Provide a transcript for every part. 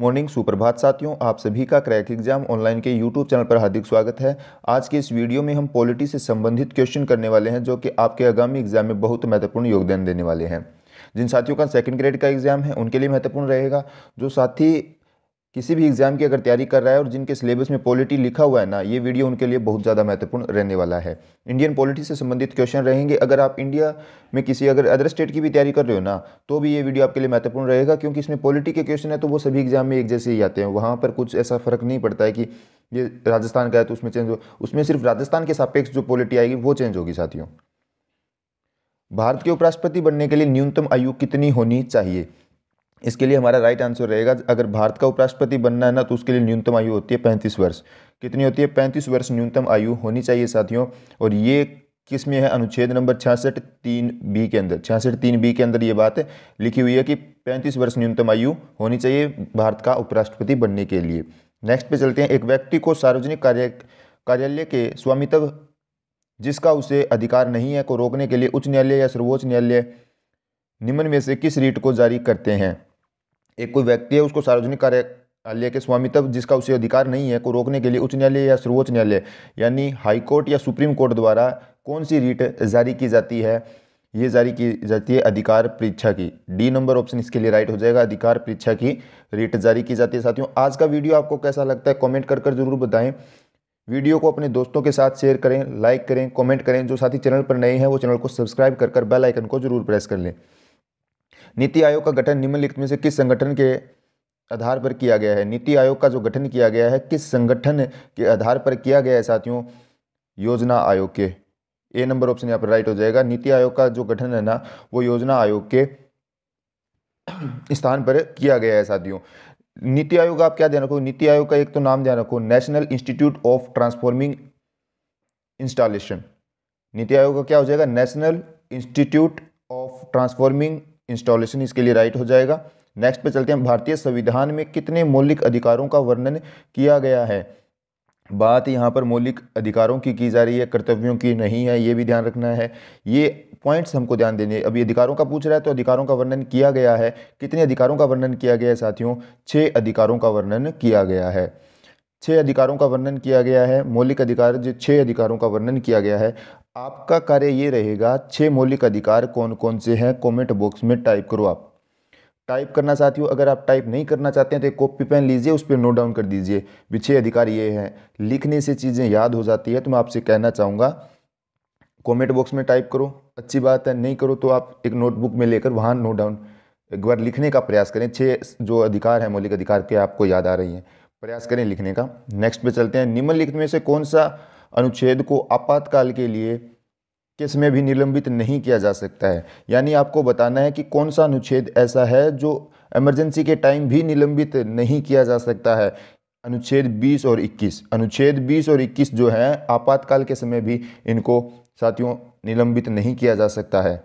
morning सुप्रभात साथियों आप सभी का क्रैक एग्जाम ऑनलाइन के यूट्यूब चैनल पर हार्दिक स्वागत है आज के इस वीडियो में हम पॉलिटी से संबंधित क्वेश्चन करने वाले हैं जो कि आपके आगामी एग्जाम में बहुत महत्वपूर्ण योगदान देने वाले हैं जिन साथियों का सेकंड ग्रेड का एग्जाम है उनके लिए महत्वपूर्ण रहेगा जो साथी किसी भी एग्ज़ाम की अगर तैयारी कर रहा है और जिनके सिलेबस में पॉलिटी लिखा हुआ है ना ये वीडियो उनके लिए बहुत ज़्यादा महत्वपूर्ण रहने वाला है इंडियन पॉलिटी से संबंधित क्वेश्चन रहेंगे अगर आप इंडिया में किसी अगर अदर स्टेट की भी तैयारी कर रहे हो ना तो भी ये वीडियो आपके लिए महत्वपूर्ण रहेगा क्योंकि इसमें पॉलिटी के क्वेश्चन है तो वो सभी एग्जाम में एक जैसे ही आते हैं वहाँ पर कुछ ऐसा फ़र्क नहीं पड़ता है कि ये राजस्थान का है तो उसमें चेंज हो उसमें सिर्फ राजस्थान के सापेक्ष जो पॉलिटी आएगी वो चेंज होगी साथियों भारत के उपराष्ट्रपति बनने के लिए न्यूनतम आयु कितनी होनी चाहिए इसके लिए हमारा राइट आंसर रहेगा अगर भारत का उपराष्ट्रपति बनना है ना तो उसके लिए न्यूनतम आयु होती है पैंतीस वर्ष कितनी होती है पैंतीस वर्ष न्यूनतम आयु होनी चाहिए साथियों और ये किस में है अनुच्छेद नंबर छियासठ तीन बी के अंदर छियासठ तीन बी के अंदर ये बात लिखी हुई है कि पैंतीस वर्ष न्यूनतम आयु होनी चाहिए भारत का उपराष्ट्रपति बनने के लिए नेक्स्ट पे चलते हैं एक व्यक्ति को सार्वजनिक कार्य कार्यालय के स्वामित्व जिसका उसे अधिकार नहीं है को रोकने के लिए उच्च न्यायालय या सर्वोच्च न्यायालय निम्न में से किस रीट को जारी करते हैं एक कोई व्यक्ति है उसको सार्वजनिक कार्यालय के स्वामित्व जिसका उसे अधिकार नहीं है को रोकने के लिए उच्च न्यायालय या सर्वोच्च न्यायालय यानी हाईकोर्ट या सुप्रीम कोर्ट द्वारा कौन सी रीट जारी की जाती है ये जारी की जाती है अधिकार परीक्षा की डी नंबर ऑप्शन इसके लिए राइट हो जाएगा अधिकार परीक्षा की रीट जारी की जाती है साथियों आज का वीडियो आपको कैसा लगता है कमेंट कर कर जरूर बताएं वीडियो को अपने दोस्तों के साथ शेयर करें लाइक करें कमेंट करें जो साथी चैनल पर नए हैं वो चैनल को सब्सक्राइब कर कर बेल आइकन को जरूर प्रेस कर लें नीति आयोग का गठन निम्नलिखित में से किस संगठन के आधार पर किया गया है नीति आयोग का जो गठन किया गया है किस संगठन के आधार पर किया गया है साथियों योजना आयोग के ए नंबर ऑप्शन यहाँ पर राइट हो जाएगा नीति आयोग का जो गठन है ना वो योजना आयोग के स्थान पर किया गया है साथियों नीति आयोग का आप क्या ध्यान रखो नीति आयोग का एक तो नाम ध्यान रखो national institute of transforming installation NITI Aayog का क्या हो जाएगा national institute of transforming installation इसके लिए राइट हो जाएगा नेक्स्ट पे चलते हैं भारतीय संविधान में कितने मौलिक अधिकारों का वर्णन किया गया है बात यहाँ पर मौलिक अधिकारों की की जा रही है कर्तव्यों की नहीं है ये भी ध्यान रखना है ये पॉइंट्स हमको ध्यान देने अभी अधिकारों का पूछ रहा है तो अधिकारों का वर्णन किया गया है कितने अधिकारों का वर्णन किया गया है साथियों छः अधिकारों का वर्णन किया गया है छः अधिकारों का वर्णन किया गया है मौलिक अधिकार जो छः अधिकारों का वर्णन किया गया है आपका कार्य ये रहेगा छः मौलिक अधिकार कौन कौन से हैं कमेंट बॉक्स में टाइप करो आप टाइप करना चाहती हो अगर आप टाइप नहीं करना चाहते हैं तो एक कॉपी पेन लीजिए उस पर नोट डाउन कर दीजिए विषय अधिकार ये हैं लिखने से चीज़ें याद हो जाती है तो मैं आपसे कहना चाहूँगा कमेंट बॉक्स में टाइप करो अच्छी बात है नहीं करो तो आप एक नोटबुक में लेकर वहाँ नोट डाउन एक बार लिखने का प्रयास करें छः जो अधिकार हैं मौलिक अधिकार के आपको याद आ रही हैं प्रयास करें लिखने का नेक्स्ट पे चलते हैं निम्नलिखित में से कौन सा अनुच्छेद को आपातकाल के लिए किस में भी निलंबित नहीं किया जा सकता है यानी आपको बताना है कि कौन सा अनुच्छेद ऐसा है जो इमरजेंसी के टाइम भी निलंबित नहीं किया जा सकता है अनुच्छेद 20 और 21 अनुच्छेद 20 और 21 जो है आपातकाल के समय भी इनको साथियों निलंबित नहीं किया जा सकता है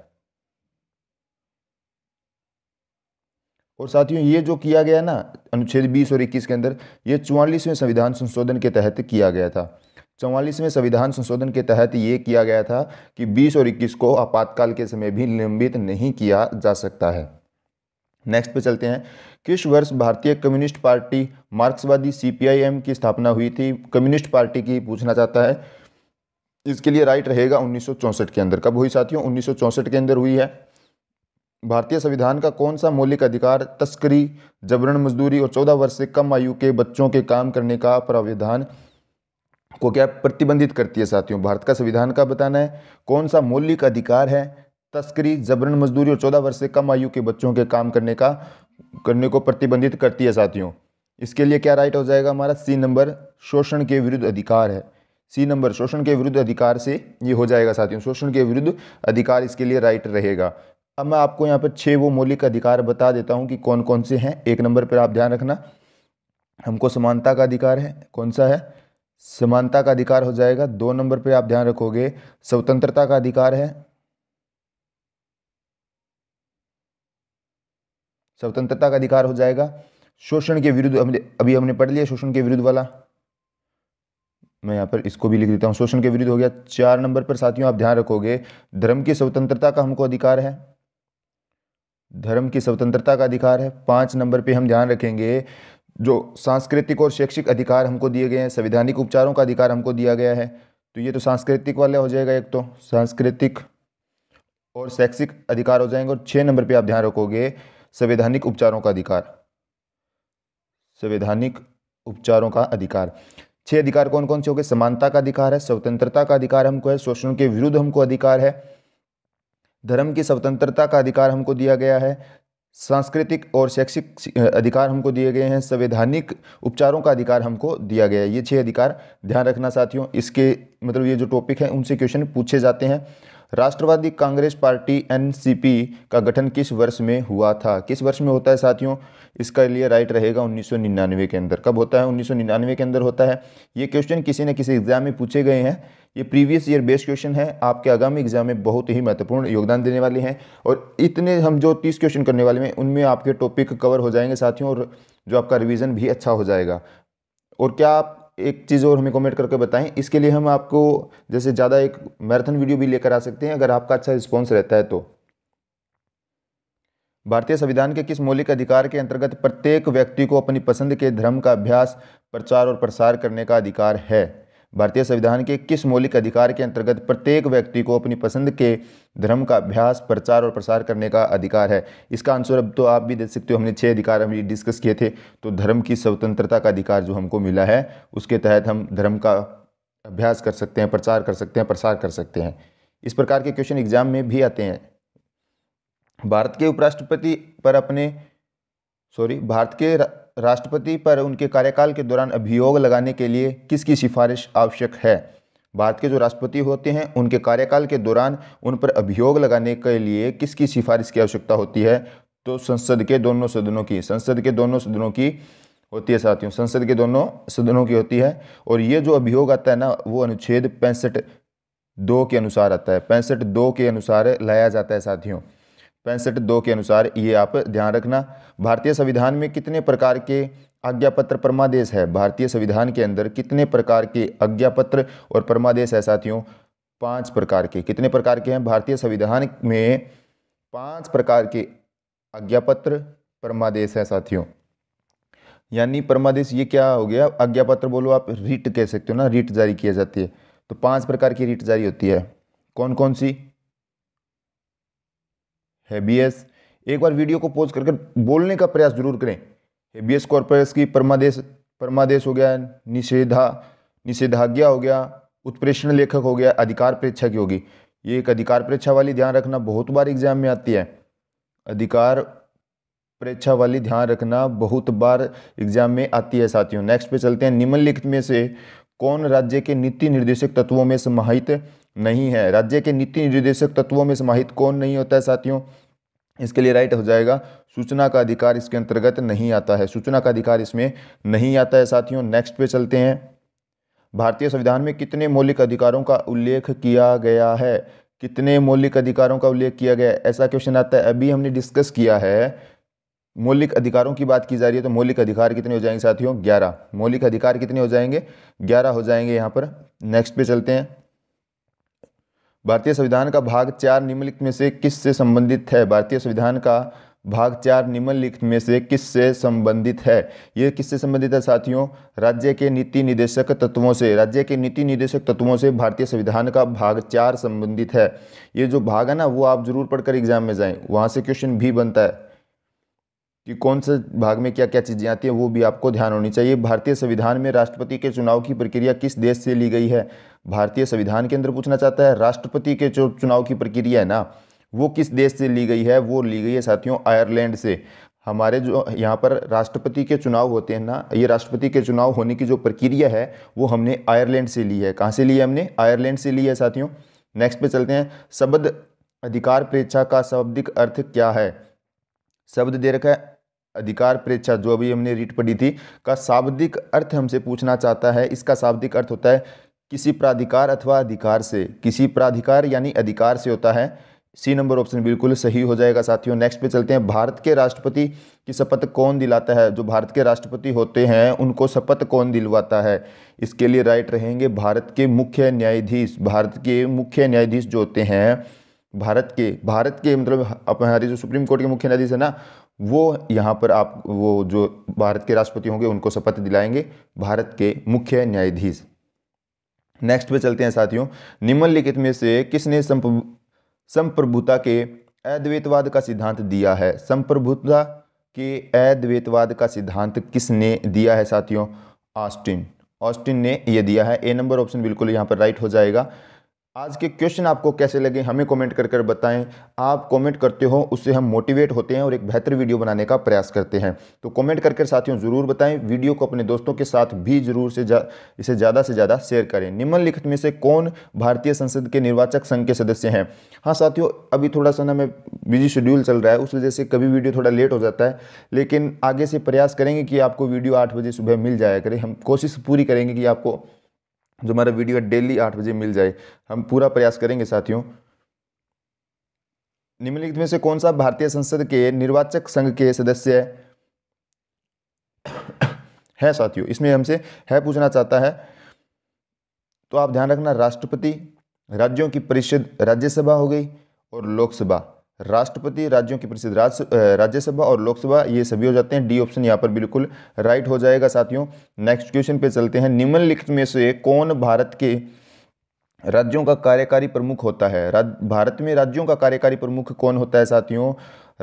और साथियों ये जो किया गया ना अनुच्छेद 20 और 21 के अंदर ये चौवालीसवें संविधान संशोधन के तहत किया गया था चौवालीसवें संविधान संशोधन के तहत ये किया गया था कि 20 और 21 को आपातकाल के समय भी निलंबित नहीं किया जा सकता है नेक्स्ट पे चलते हैं किस वर्ष भारतीय कम्युनिस्ट पार्टी मार्क्सवादी सीपीआईएम की स्थापना हुई थी कम्युनिस्ट पार्टी की पूछना चाहता है इसके लिए राइट रहेगा उन्नीस के अंदर कब हुई साथियों उन्नीस के अंदर हुई है भारतीय संविधान का कौन सा मौलिक अधिकार तस्करी जबरन मजदूरी और चौदह वर्ष से कम आयु के बच्चों के काम करने का प्राविधान को क्या प्रतिबंधित करती है साथियों भारत का संविधान का बताना है कौन सा मौलिक अधिकार है तस्करी जबरन मजदूरी और चौदह वर्ष से कम आयु के बच्चों के काम करने का करने को प्रतिबंधित करती है साथियों इसके लिए क्या राइट हो जाएगा हमारा सी नंबर शोषण के विरुद्ध अधिकार है सी नंबर शोषण के विरुद्ध अधिकार से ये हो जाएगा साथियों शोषण के विरुद्ध अधिकार इसके लिए राइट रहेगा अब मैं आपको यहाँ पर छः वो मौलिक अधिकार बता देता हूँ कि कौन कौन से हैं एक नंबर पर आप ध्यान रखना हमको समानता का अधिकार है कौन सा है समानता का अधिकार हो जाएगा दो नंबर पे आप ध्यान रखोगे स्वतंत्रता का अधिकार है स्वतंत्रता का अधिकार हो जाएगा शोषण के विरुद्ध हमने अभी हमने पढ़ लिया शोषण के विरुद्ध वाला मैं यहां पर इसको भी लिख देता हूं शोषण के विरुद्ध हो गया चार नंबर पर साथियों आप ध्यान रखोगे धर्म की स्वतंत्रता का हमको अधिकार है धर्म की स्वतंत्रता का अधिकार है पांच नंबर पे हम ध्यान रखेंगे जो सांस्कृतिक और शैक्षिक अधिकार हमको दिए गए हैं संवैधानिक उपचारों का अधिकार हमको दिया गया है तो ये तो सांस्कृतिक वाले हो जाएगा एक तो सांस्कृतिक और शैक्षिक अधिकार हो जाएंगे और छः नंबर पे आप ध्यान रखोगे संवैधानिक उपचारों का अधिकार संवैधानिक उपचारों का अधिकार छह अधिकार कौन कौन से हो गए समानता का अधिकार है स्वतंत्रता का अधिकार हमको है शोषण के विरुद्ध हमको अधिकार है धर्म की स्वतंत्रता का अधिकार हमको दिया गया है सांस्कृतिक और शैक्षिक अधिकार हमको दिए गए हैं संवैधानिक उपचारों का अधिकार हमको दिया गया है ये छह अधिकार ध्यान रखना साथियों इसके मतलब ये जो टॉपिक है उनसे क्वेश्चन पूछे जाते हैं राष्ट्रवादी कांग्रेस पार्टी एनसीपी का गठन किस वर्ष में हुआ था किस वर्ष में होता है साथियों इसका लिए राइट रहेगा 1999 के अंदर कब होता है 1999 के अंदर होता है ये क्वेश्चन किसी न किसी एग्जाम में पूछे गए हैं ये प्रीवियस ईयर बेस्ट क्वेश्चन है आपके आगामी एग्जाम में बहुत ही महत्वपूर्ण योगदान देने वाले हैं और इतने हम जो तीस क्वेश्चन करने वाले हैं उनमें आपके टॉपिक कवर हो जाएंगे साथियों और जो आपका रिविज़न भी अच्छा हो जाएगा और क्या आप एक चीज़ और हमें कमेंट करके बताएं इसके लिए हम आपको जैसे ज़्यादा एक मैराथन वीडियो भी लेकर आ सकते हैं अगर आपका अच्छा रिस्पॉन्स रहता है तो भारतीय संविधान के किस मौलिक अधिकार के अंतर्गत प्रत्येक व्यक्ति को अपनी पसंद के धर्म का अभ्यास प्रचार और प्रसार करने का अधिकार है भारतीय संविधान के किस मौलिक अधिकार के अंतर्गत प्रत्येक व्यक्ति को अपनी पसंद के धर्म का अभ्यास प्रचार और प्रसार करने का अधिकार है इसका आंसर अब तो आप भी दे सकते हो हमने छः अधिकार हम डिस्कस किए थे तो धर्म की स्वतंत्रता का अधिकार जो हमको मिला है उसके तहत हम धर्म का अभ्यास कर सकते हैं प्रचार कर सकते हैं प्रसार कर सकते हैं इस प्रकार के क्वेश्चन एग्जाम में भी आते हैं भारत के उपराष्ट्रपति पर अपने सॉरी भारत के राष्ट्रपति पर उनके कार्यकाल के दौरान अभियोग लगाने के लिए किसकी सिफारिश आवश्यक है भारत के जो राष्ट्रपति होते हैं उनके कार्यकाल के दौरान उन पर अभियोग लगाने के लिए किसकी सिफारिश की आवश्यकता होती है तो संसद के दोनों सदनों की संसद के दोनों सदनों की होती है साथियों संसद के दोनों सदनों की होती है और ये जो अभियोग आता है ना वो अनुच्छेद पैंसठ दो के अनुसार आता है पैंसठ दो के अनुसार लाया जाता है साथियों पैंसठ दो के अनुसार ये आप ध्यान रखना भारतीय संविधान में कितने प्रकार के आज्ञापत्र परमादेश है भारतीय संविधान के अंदर कितने प्रकार के आज्ञापत्र और परमादेश है साथियों पांच प्रकार के कितने प्रकार के हैं भारतीय संविधान में पांच प्रकार के आज्ञापत्र परमादेश है साथियों यानी परमादेश ये क्या हो गया आज्ञापत्र बोलो आप रिट कह सकते हो ना रीट जारी किया जाती है तो पांच प्रकार की रीट जारी होती है कौन कौन सी हैबियस एक बार वीडियो को पोज करके बोलने का प्रयास जरूर करें हैबियस कॉर्पस की परमादेश परमादेश हो गया निषेधा निषेधाज्ञा हो गया उत्प्रेषण लेखक हो गया अधिकार परीक्षा की होगी ये एक अधिकार परीक्षा वाली ध्यान रखना बहुत बार एग्जाम में आती है अधिकार परीक्षा वाली ध्यान रखना बहुत बार एग्जाम में आती है साथियों नेक्स्ट पे चलते हैं निम्नलिखित में से कौन राज्य के नीति निर्देशक तत्वों में समाहित नहीं है राज्य के नीति निर्देशक तत्वों में समाहित कौन नहीं होता है साथियों इसके लिए राइट हो जाएगा सूचना का अधिकार इसके अंतर्गत नहीं आता है सूचना का अधिकार इसमें नहीं आता है साथियों नेक्स्ट पे चलते हैं भारतीय संविधान में कितने मौलिक अधिकारों का उल्लेख किया गया है कितने मौलिक अधिकारों का उल्लेख किया गया है ऐसा क्वेश्चन आता है अभी हमने डिस्कस किया है मौलिक अधिकारों की बात की जा रही है तो मौलिक अधिकार कितने हो जाएंगे साथियों ग्यारह मौलिक अधिकार कितने हो जाएंगे ग्यारह हो जाएंगे यहाँ पर नेक्स्ट पे चलते हैं भारतीय संविधान का भाग चार निम्नलिखित में से किस से संबंधित है भारतीय संविधान का भाग चार निम्नलिखित में से किस से संबंधित है ये किससे संबंधित है साथियों राज्य के नीति निदेशक तत्वों से राज्य के नीति निदेशक तत्वों से भारतीय संविधान का भाग चार संबंधित है ये जो भाग है ना वो आप जरूर पढ़कर एग्जाम में जाएं वहाँ से क्वेश्चन भी बनता है कि कौन से भाग में क्या क्या चीज़ें आती हैं वो भी आपको ध्यान होनी चाहिए भारतीय संविधान में राष्ट्रपति के चुनाव की प्रक्रिया किस देश से ली गई है भारतीय संविधान के अंदर पूछना चाहता है राष्ट्रपति के जो चुनाव की प्रक्रिया है ना वो किस देश से ली गई है वो ली गई है साथियों आयरलैंड से हमारे जो यहाँ पर राष्ट्रपति के चुनाव होते हैं ना ये राष्ट्रपति के चुनाव होने की जो प्रक्रिया है वो हमने आयरलैंड से ली है कहाँ से ली है हमने आयरलैंड से ली है साथियों नेक्स्ट पे चलते हैं शब्द अधिकार प्रेक्षा का शब्दिक अर्थ क्या है शब्द दे रखा है अधिकार प्रेक्षा जो अभी हमने रीट पढ़ी थी का शाब्दिक अर्थ हमसे पूछना चाहता है इसका शाब्दिक अर्थ होता है किसी प्राधिकार अथवा अधिकार से किसी प्राधिकार यानी अधिकार से होता है सी नंबर ऑप्शन बिल्कुल सही हो जाएगा साथियों नेक्स्ट पे चलते हैं भारत के राष्ट्रपति की शपथ कौन दिलाता है जो भारत के राष्ट्रपति होते हैं उनको शपथ कौन दिलवाता है इसके लिए राइट रहेंगे भारत के मुख्य न्यायाधीश भारत के मुख्य न्यायाधीश जो होते हैं भारत के भारत के मतलब हमारे जो सुप्रीम कोर्ट के मुख्य न्यायाधीश है ना वो यहाँ पर आप वो जो भारत के राष्ट्रपति होंगे उनको शपथ दिलाएंगे भारत के मुख्य न्यायाधीश नेक्स्ट पे चलते हैं साथियों निम्नलिखित में से किसने संप्रभुता के अद्वैतवाद का सिद्धांत दिया है संप्रभुता के अद्वैतवाद का सिद्धांत किसने दिया है साथियों ऑस्टिन ऑस्टिन ने यह दिया है ए नंबर ऑप्शन बिल्कुल यहाँ पर राइट हो जाएगा आज के क्वेश्चन आपको कैसे लगे हमें कमेंट कर कर बताएं आप कमेंट करते हो उससे हम मोटिवेट होते हैं और एक बेहतर वीडियो बनाने का प्रयास करते हैं तो कमेंट करके साथियों ज़रूर बताएं वीडियो को अपने दोस्तों के साथ भी जरूर से जा, इसे ज़्यादा से ज़्यादा शेयर करें निम्नलिखित में से कौन भारतीय संसद के निर्वाचक संघ के सदस्य हैं हाँ साथियों अभी थोड़ा सा ना मैं बिजी शेड्यूल चल रहा है उस वजह से कभी वीडियो थोड़ा लेट हो जाता है लेकिन आगे से प्रयास करेंगे कि आपको वीडियो आठ बजे सुबह मिल जाया करें हम कोशिश पूरी करेंगे कि आपको जो हमारा वीडियो डेली आठ बजे मिल जाए हम पूरा प्रयास करेंगे साथियों निम्नलिखित में से कौन सा भारतीय संसद के निर्वाचक संघ के सदस्य है है साथियों इसमें हमसे है पूछना चाहता है तो आप ध्यान रखना राष्ट्रपति राज्यों की परिषद राज्यसभा हो गई और लोकसभा राष्ट्रपति राज्यों की प्रसिद्ध राज्यसभा और लोकसभा ये सभी हो जाते हैं डी ऑप्शन यहाँ पर बिल्कुल राइट हो जाएगा साथियों नेक्स्ट क्वेश्चन पे चलते हैं निम्नलिखित में से कौन भारत के राज्यों का कार्यकारी प्रमुख होता है भारत में राज्यों का कार्यकारी प्रमुख कौन होता है साथियों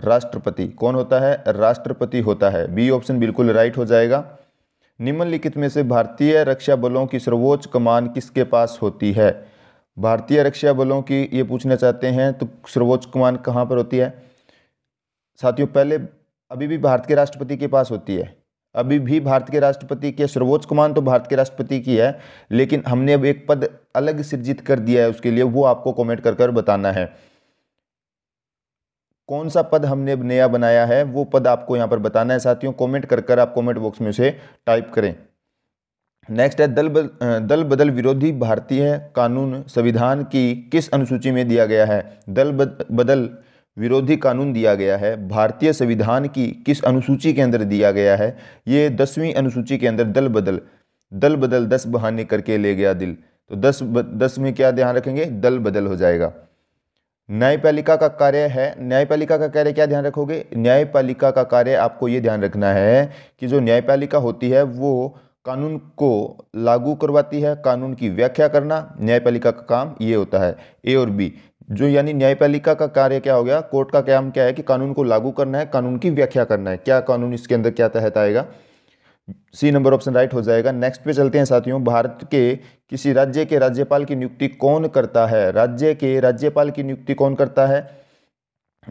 राष्ट्रपति कौन होता है राष्ट्रपति होता है बी ऑप्शन बिल्कुल राइट हो जाएगा निम्नलिखित में से भारतीय रक्षा बलों की सर्वोच्च कमान किसके पास होती है भारतीय रक्षा बलों की ये पूछना चाहते हैं तो सर्वोच्च कमान कहाँ पर होती है साथियों पहले अभी भी भारत के राष्ट्रपति के पास होती है अभी भी भारत के राष्ट्रपति के सर्वोच्च कमान तो भारत के राष्ट्रपति की है लेकिन हमने अब एक पद अलग सृजित कर दिया है उसके लिए वो आपको कमेंट कर कर बताना है कौन सा पद हमने नया बनाया है वो पद आपको यहाँ पर बताना है साथियों कमेंट कर कर आप कमेंट बॉक्स में उसे टाइप करें नेक्स्ट है दल बद, दल बदल विरोधी भारतीय कानून संविधान की किस अनुसूची में दिया गया है दल बद, बदल विरोधी कानून दिया गया है भारतीय संविधान की किस अनुसूची के अंदर दिया गया है ये दसवीं अनुसूची के अंदर दल बदल दल बदल दस बहाने करके ले गया दिल तो दस ब, दस में क्या ध्यान रखेंगे दल बदल हो जाएगा न्यायपालिका का कार्य है न्यायपालिका का कार्य क्या ध्यान रखोगे न्यायपालिका का कार्य आपको ये ध्यान रखना है कि जो न्यायपालिका होती है वो कानून को लागू करवाती है कानून की व्याख्या करना न्यायपालिका का काम ये होता है ए और बी जो यानी न्यायपालिका का कार्य क्या हो गया कोर्ट का काम क्या है कि कानून को लागू करना है कानून की व्याख्या करना है क्या कानून इसके अंदर क्या तहत आएगा सी नंबर ऑप्शन राइट हो जाएगा नेक्स्ट पे चलते हैं साथियों भारत के किसी राज्य के राज्यपाल की नियुक्ति कौन करता है राज्य के राज्यपाल की नियुक्ति कौन करता है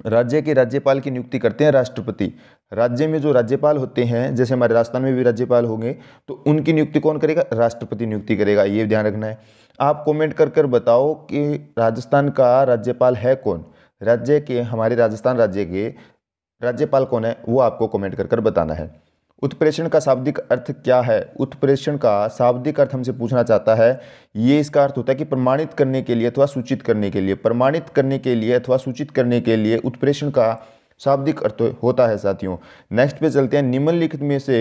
राज्य के राज्यपाल की नियुक्ति करते हैं राष्ट्रपति राज्य में जो राज्यपाल होते हैं जैसे हमारे राजस्थान में भी राज्यपाल होंगे तो उनकी नियुक्ति कौन करेगा राष्ट्रपति नियुक्ति करेगा ये ध्यान रखना है आप कमेंट कर कर बताओ कि राजस्थान का राज्यपाल है कौन राज्य के हमारे राजस्थान राज्य के राज्यपाल कौन है वो आपको कमेंट कर कर बताना है उत्प्रेषण का शाब्दिक अर्थ क्या है उत्प्रेषण का शाब्दिक अर्थ हमसे पूछना चाहता है ये इसका अर्थ होता है कि प्रमाणित करने के लिए अथवा सूचित करने के लिए प्रमाणित करने के लिए अथवा सूचित करने के लिए उत्प्रेषण का शाब्दिक अर्थ होता है साथियों नेक्स्ट पे चलते हैं निम्नलिखित में से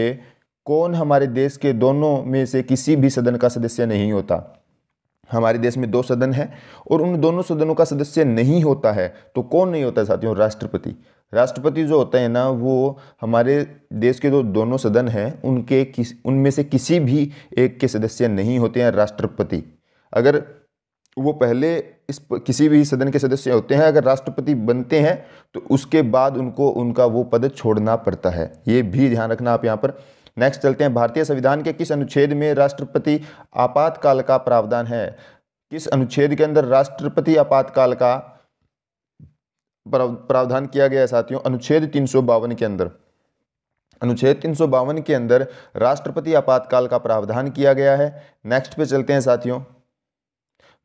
कौन हमारे देश के दोनों में से किसी भी सदन का सदस्य नहीं होता हमारे देश में दो सदन है और उन दोनों सदनों का सदस्य नहीं होता है तो कौन नहीं होता है साथियों राष्ट्रपति राष्ट्रपति जो होते हैं ना वो हमारे देश के जो दो दोनों सदन हैं उनके किस उनमें से किसी भी एक के सदस्य नहीं होते हैं राष्ट्रपति अगर वो पहले इस किसी भी सदन के सदस्य होते हैं अगर राष्ट्रपति बनते हैं तो उसके बाद उनको उनका वो पद छोड़ना पड़ता है ये भी ध्यान रखना आप यहाँ पर नेक्स्ट चलते हैं भारतीय संविधान के किस अनुच्छेद में राष्ट्रपति आपातकाल का प्रावधान है किस अनुच्छेद के अंदर राष्ट्रपति आपातकाल का प्रावधान किया गया है साथियों अनुच्छेद तीन के अंदर अनुच्छेद तीन के अंदर राष्ट्रपति आपातकाल का प्रावधान किया गया है नेक्स्ट पे चलते हैं साथियों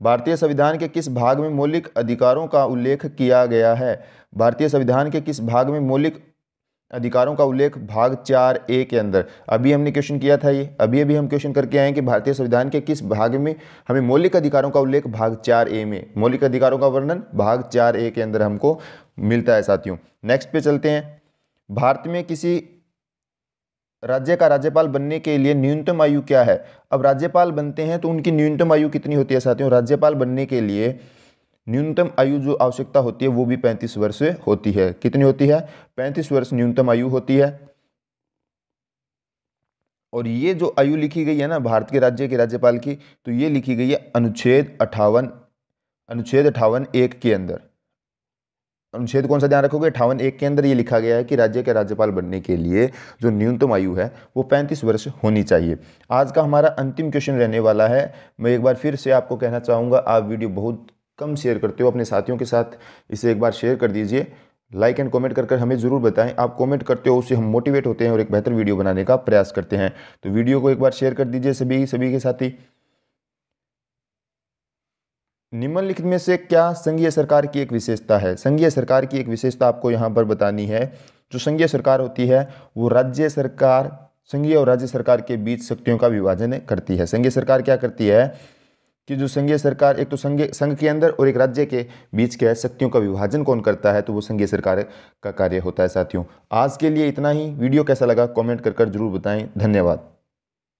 भारतीय संविधान के किस भाग में मौलिक अधिकारों का उल्लेख किया गया है भारतीय संविधान के किस भाग में मौलिक अधिकारों का उल्लेख भाग चार ए के अंदर अभी हमने क्वेश्चन किया था ये अभी अभी हम क्वेश्चन करके आए कि भारतीय संविधान के किस भाग में हमें मौलिक अधिकारों का उल्लेख भाग चार ए में मौलिक अधिकारों का वर्णन भाग चार ए के अंदर हमको मिलता है साथियों नेक्स्ट पे चलते हैं भारत में किसी राज्य का राज्यपाल बनने के लिए न्यूनतम आयु क्या है अब राज्यपाल बनते हैं तो उनकी न्यूनतम आयु कितनी होती है साथियों राज्यपाल बनने के लिए न्यूनतम आयु जो आवश्यकता होती है वो भी पैंतीस वर्ष होती है कितनी होती है पैंतीस वर्ष न्यूनतम आयु होती है और ये जो आयु लिखी गई है ना भारत के राज्य के राज्यपाल की तो ये लिखी गई है अनुच्छेद अठावन अनुच्छेद अठावन एक के अंदर अनुच्छेद कौन सा ध्यान रखोगे अठावन एक के अंदर ये लिखा गया है कि राज्य के राज्यपाल बनने के लिए जो न्यूनतम आयु है वो पैंतीस वर्ष होनी चाहिए आज का हमारा अंतिम क्वेश्चन रहने वाला है मैं एक बार फिर से आपको कहना चाहूँगा आप वीडियो बहुत कम शेयर करते हो अपने साथियों के साथ इसे एक बार शेयर कर दीजिए लाइक एंड कमेंट कर हमें ज़रूर बताएं आप कमेंट करते हो उससे हम मोटिवेट होते हैं और एक बेहतर वीडियो बनाने का प्रयास करते हैं तो वीडियो को एक बार शेयर कर दीजिए सभी सभी के साथी निम्नलिखित में से क्या संघीय सरकार की एक विशेषता है संघीय सरकार की एक विशेषता आपको यहाँ पर बतानी है जो संघीय सरकार होती है वो राज्य सरकार संघीय और राज्य सरकार के बीच शक्तियों का विभाजन करती है संघीय सरकार क्या करती है कि जो संघीय सरकार एक तो संघ संघ के अंदर और एक राज्य के बीच के शक्तियों का विभाजन कौन करता है तो वो संघीय सरकार का कार्य होता है साथियों आज के लिए इतना ही वीडियो कैसा लगा कमेंट कर कर जरूर बताएं धन्यवाद